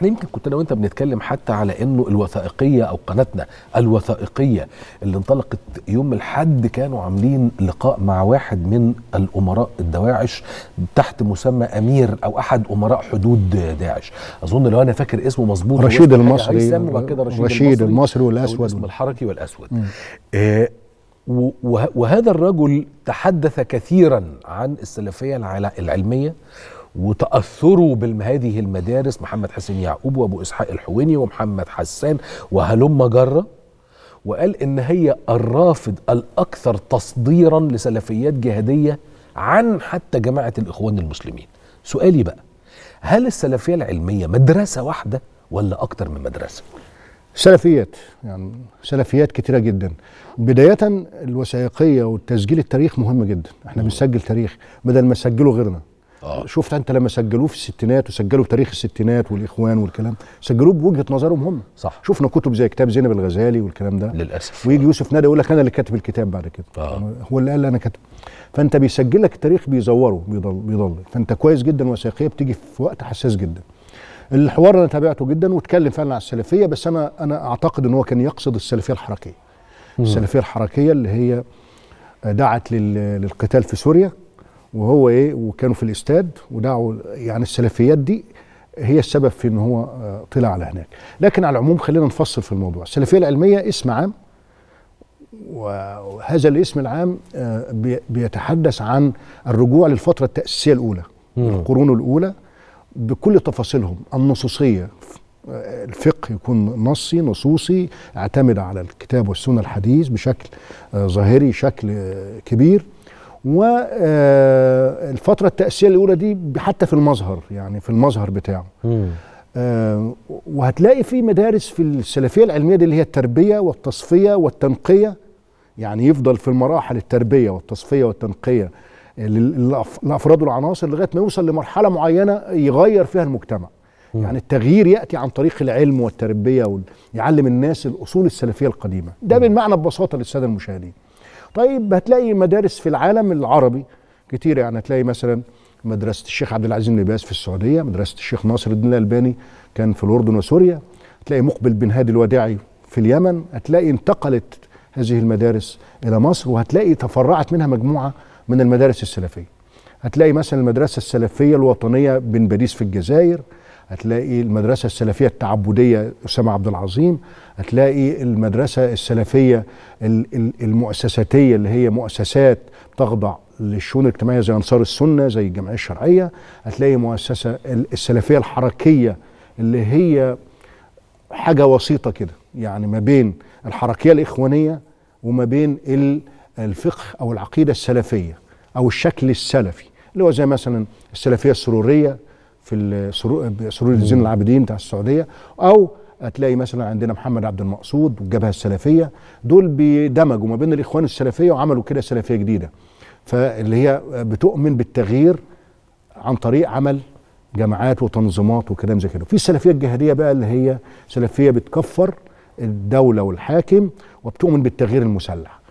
احنا يمكن كنت انا وانت بنتكلم حتى على انه الوثائقيه او قناتنا الوثائقيه اللي انطلقت يوم الاحد كانوا عاملين لقاء مع واحد من الامراء الدواعش تحت مسمى امير او احد امراء حدود داعش اظن لو انا فاكر اسمه مظبوط رشيد المصري رشيد, رشيد المصري, المصري والاسود الحركي والاسود آه، وهذا الرجل تحدث كثيرا عن السلفيه العلميه وتاثروا بهذه المدارس محمد حسين يعقوب وابو اسحاق الحويني ومحمد حسان وهلم جره وقال ان هي الرافد الاكثر تصديرا لسلفيات جهاديه عن حتى جماعه الاخوان المسلمين سؤالي بقى هل السلفيه العلميه مدرسه واحده ولا اكتر من مدرسه سلفيات يعني سلفيات كتيره جدا بدايه الوثائقيه والتسجيل التاريخ مهم جدا احنا بنسجل تاريخ بدل ما يسجله غيرنا آه. شفت انت لما سجلوه في الستينات وسجلوا تاريخ الستينات والاخوان والكلام سجلوه بوجهه نظرهم هم صح شفنا كتب زي كتاب زينب الغزالي والكلام ده للاسف ويجي يوسف نادي يقول لك انا اللي كاتب الكتاب بعد كده آه. يعني هو اللي قال انا كاتب فانت بيسجل لك التاريخ بيزوره بيضل بيضل فانت كويس جدا وثائقيه بتيجي في وقت حساس جدا الحوار انا تابعته جدا واتكلم فعلا على السلفيه بس انا انا اعتقد ان هو كان يقصد السلفيه الحركيه السلفيه الحركيه اللي هي دعت للقتال في سوريا وهو ايه وكانوا في الاستاد ودعوا يعني السلفيات دي هي السبب في ان هو آه، طلع على هناك لكن على العموم خلينا نفصل في الموضوع السلفيه العلميه اسم عام وهذا الاسم العام آه، بيتحدث عن الرجوع للفتره التاسيسيه الاولى القرون الاولى بكل تفاصيلهم النصوصيه آه، الفقه يكون نصي نصوصي اعتمد على الكتاب والسنه الحديث بشكل ظاهري شكل كبير والفتره آه، التاسيسيه الاولى دي حتى في المظهر يعني في المظهر بتاعه مم. آه، وهتلاقي في مدارس في السلفيه العلميه دي اللي هي التربيه والتصفيه والتنقيه يعني يفضل في المراحل التربيه والتصفيه والتنقيه للافراد والعناصر لغايه ما يوصل لمرحله معينه يغير فيها المجتمع يعني التغيير ياتي عن طريق العلم والتربيه ويعلم الناس الاصول السلفيه القديمه ده بالمعنى ببساطه للساده المشاهدين طيب هتلاقي مدارس في العالم العربي كتير يعني هتلاقي مثلا مدرسه الشيخ عبد العزيز بن في السعوديه مدرسه الشيخ ناصر الدين الالباني كان في الاردن وسوريا هتلاقي مقبل بن هادي الوداعي في اليمن هتلاقي انتقلت هذه المدارس الى مصر وهتلاقي تفرعت منها مجموعه من المدارس السلفيه هتلاقي مثلا المدرسه السلفيه الوطنيه بن باريس في الجزائر هتلاقي المدرسة السلفية التعبدية أسامة عبد العظيم هتلاقي المدرسة السلفية المؤسساتية اللي هي مؤسسات تخضع للشؤون الاجتماعية زي أنصار السنة زي الجمعية الشرعية هتلاقي مؤسسة السلفية الحركية اللي هي حاجة وسيطة كده يعني ما بين الحركية الإخوانية وما بين الفقه أو العقيدة السلفية أو الشكل السلفي اللي هو زي مثلا السلفية السرورية في سرور الزين العابدين بتاع السعوديه او هتلاقي مثلا عندنا محمد عبد المقصود والجبهه السلفيه دول بيدمجوا ما بين الاخوان السلفيه وعملوا كده سلفيه جديده فاللي هي بتؤمن بالتغيير عن طريق عمل جماعات وتنظيمات وكلام زي كده في السلفيه الجهاديه بقى اللي هي سلفيه بتكفر الدوله والحاكم وبتؤمن بالتغيير المسلح